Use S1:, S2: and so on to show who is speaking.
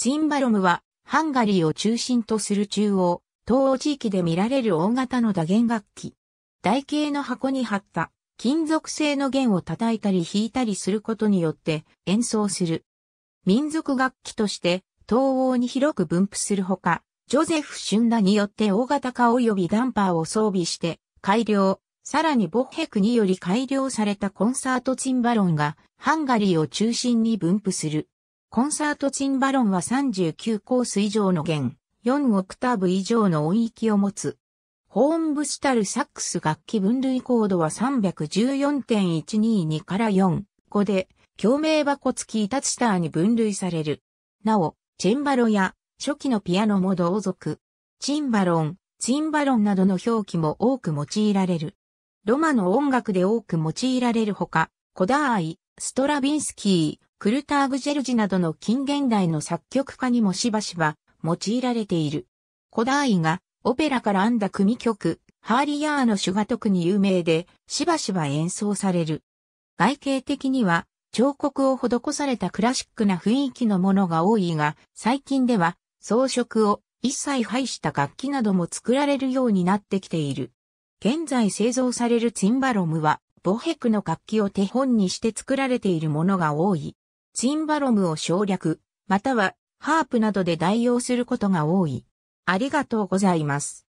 S1: ツインバロムは、ハンガリーを中心とする中央、東欧地域で見られる大型の打弦楽器。台形の箱に貼った金属製の弦を叩いたり弾いたりすることによって演奏する。民族楽器として東欧に広く分布するほか、ジョゼフ・シュンらによって大型化及びダンパーを装備して改良、さらにボッヘクにより改良されたコンサートチンバロンがハンガリーを中心に分布する。コンサートチンバロンは39コース以上の弦、4オクターブ以上の音域を持つ。ホーンブシュタルサックス楽器分類コードは314.122から4、5で、共鳴箱付きイタツターに分類される。なお、チェンバロや初期のピアノも同族。チンバロン、チンバロンなどの表記も多く用いられる。ロマの音楽で多く用いられるほか、コダーイ、ストラビンスキー、クルターグ・ジェルジなどの近現代の作曲家にもしばしば用いられている。コダーイがオペラから編んだ組曲、ハーリヤーの種が特に有名で、しばしば演奏される。外形的には彫刻を施されたクラシックな雰囲気のものが多いが、最近では装飾を一切排した楽器なども作られるようになってきている。現在製造されるツィンバロムは、ボヘクの楽器を手本にして作られているものが多い。ツインバロムを省略、またはハープなどで代用することが多い。ありがとうございます。